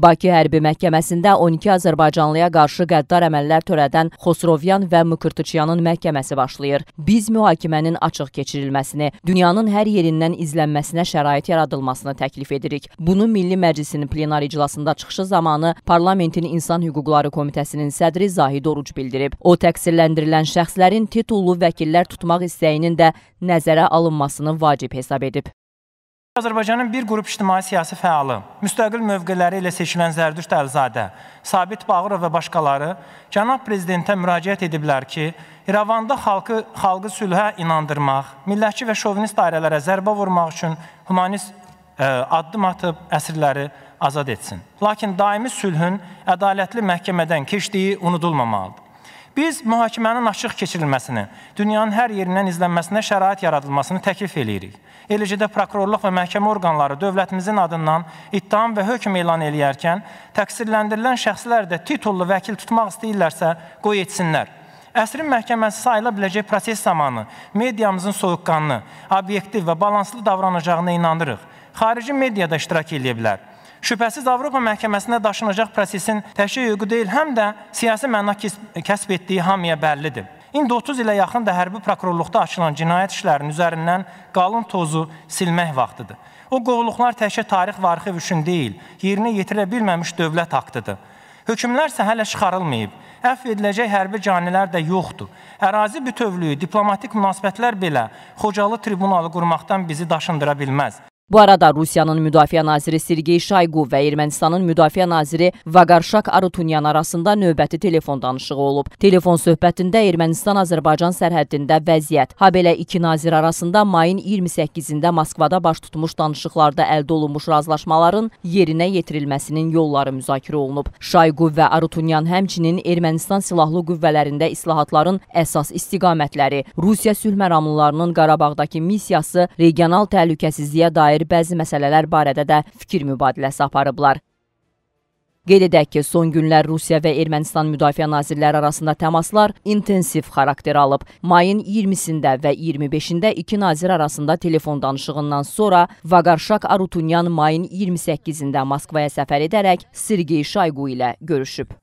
Bakı Hərbi Məhkəməsində 12 Azərbaycanlıya qarşı qəddar əməllər törədən Xosrovyan və Mıkırtıçyanın məhkəməsi başlayır. Biz mühakimənin açıq keçirilməsini, dünyanın hər yerindən izlənməsinə şərait yaradılmasını təklif edirik. Bunu Milli Məclisin plenar iclasında çıxışı zamanı Parlamentin İnsan Hüquqları Komitəsinin sədri Zahid Oruc bildirib. O, təqsirləndirilən şəxslərin titullu vəkillər tutmaq istəyinin də nəzərə alınmasını vacib hesab edib. Azərbaycanın bir qrup ictimai-siyasi fəalı, müstəqil mövqeləri ilə seçilən Zərdüşt Əlzadə, Sabit Bağırov və başqaları cənab prezidentə müraciət ediblər ki, İrəvanda xalqı, xalqı sülhə inandırmaq, millətçi və şovinist dairələrə zərbə vurmaq üçün humanist ə, e, addım atıb əsirləri azad etsin. Lakin daimi sülhün ədalətli məhkəmədən keçdiyi unudulmamalıdır. Biz mühakimənin açıq keçirilməsini, dünyanın hər yerindən izlənməsinə şərait yaradılmasını təklif eləyirik. Eləcə də prokurorluq və məhkəmə orqanları dövlətimizin adından ittiham və hökm elan eləyərkən təqsirləndirilən şəxslər də titullu vəkil tutmaq istəyirlərsə, qoy etsinlər. Əsrin məhkəməsi sayıla biləcək proses zamanı mediamızın soyuqqanlı, obyektiv və balanslı davranacağına inanırıq. Xarici mediada iştirak edə bilər şübhəsiz Avropa məhkəməsinə daşınacaq prosesin təşkil hüququ deyil, həm də siyasi məna kəsb etdiyi hamıya bəllidir. İndi 30 ilə yaxın da hərbi prokurorluqda açılan cinayət işlərinin üzərindən qalın tozu silmək vaxtıdır. O qovluqlar təkcə tarix və arxiv üçün deyil, yerinə yetirə bilməmiş dövlət haqqıdır. Hökmlər isə hələ çıxarılmayıb. Əfv ediləcək hərbi canilər də yoxdur. Ərazi bütövlüyü, diplomatik münasibətlər belə Xocalı tribunalı qurmaqdan bizi daşındıra bilməz. Bu arada Rusiyanın Müdafiə naziri Sergey Şayqu və Ermənistanın Müdafiə naziri Vaqarşak Arutunyan arasında növbəti telefon danışığı olub. Telefon söhbətində Ermənistan-Azərbaycan sərhədində vəziyyət, habelə iki nazir arasında mayın 28-də Moskvada baş tutmuş danışıqlarda əldə olunmuş razılaşmaların yerinə yetirilməsinin yolları müzakirə olunub. Şayqu və Arutunyan həmçinin Ermənistan silahlı qüvvələrində islahatların əsas istiqamətləri, Rusiya sülh məramlılarının Qarabağdakı missiyası, regional təhlükəsizliyə dair dair bəzi məsələlər barədə də fikir mübadiləsi aparıblar. Qeyd edək ki, son günlər Rusiya və Ermənistan müdafiə nazirləri arasında təmaslar intensiv xarakter alıb. Mayın 20-sində və 25-də iki nazir arasında telefon danışığından sonra Vaqarşak Arutunyan mayın 28-də Moskvaya səfər edərək Sergey Şayqu ilə görüşüb.